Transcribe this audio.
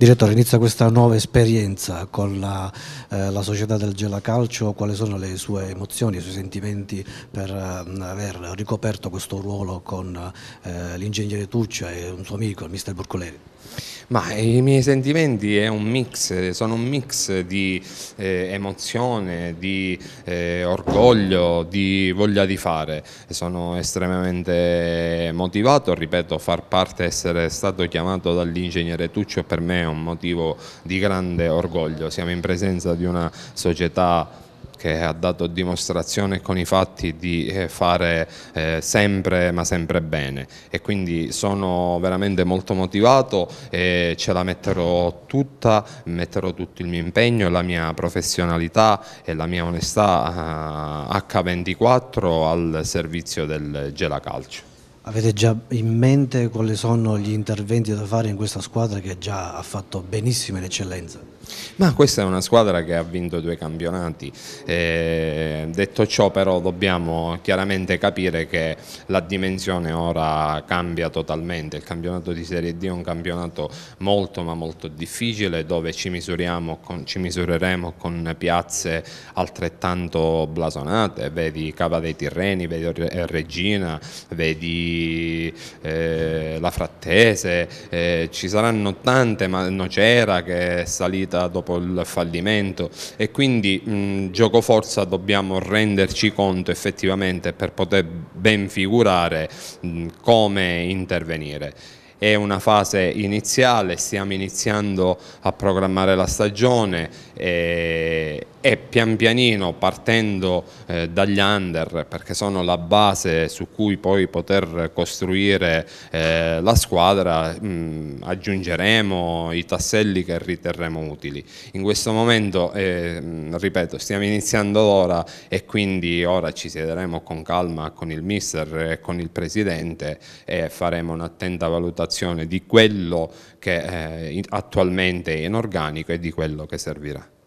Direttore, inizia questa nuova esperienza con la, eh, la società del Gela Calcio, quali sono le sue emozioni, i suoi sentimenti per eh, aver ricoperto questo ruolo con eh, l'ingegnere Tuccia e un suo amico, il mister Burcoleri? Ma i miei sentimenti è un mix, sono un mix di eh, emozione, di eh, orgoglio, di voglia di fare. Sono estremamente motivato, ripeto, far parte, essere stato chiamato dall'ingegnere Tuccio per me è un motivo di grande orgoglio. Siamo in presenza di una società che ha dato dimostrazione con i fatti di eh, fare eh, sempre ma sempre bene e quindi sono veramente molto motivato e ce la metterò tutta, metterò tutto il mio impegno, la mia professionalità e la mia onestà H24 eh, al servizio del Gela Calcio. Avete già in mente quali sono gli interventi da fare in questa squadra che già ha fatto benissimo in eccellenza? Ma questa è una squadra che ha vinto due campionati, eh, detto ciò però dobbiamo chiaramente capire che la dimensione ora cambia totalmente, il campionato di Serie D è un campionato molto ma molto difficile dove ci, con, ci misureremo con piazze altrettanto blasonate, vedi Cava dei Tirreni, vedi eh, Regina, vedi eh, La Frattese, eh, ci saranno tante, ma Nocera che è salita vita dopo il fallimento e quindi mh, gioco forza dobbiamo renderci conto effettivamente per poter ben figurare mh, come intervenire è una fase iniziale, stiamo iniziando a programmare la stagione e, e pian pianino partendo eh, dagli under perché sono la base su cui poi poter costruire eh, la squadra mh, mm, aggiungeremo i tasselli che riterremo utili. In questo momento, eh, mm, ripeto, stiamo iniziando l'ora e quindi ora ci siederemo con calma con il mister e con il presidente e faremo un'attenta valutazione valutazione di quello che eh, attualmente è inorganico e di quello che servirà.